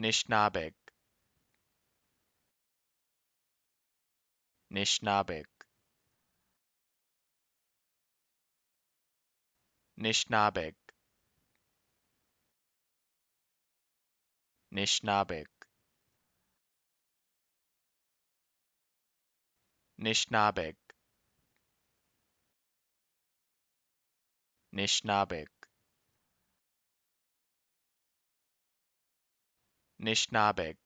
Nishnabeg Nishnabeg Nishnabeg Nishnabeg Nishnabeg Nishnabeg Nishnabeg.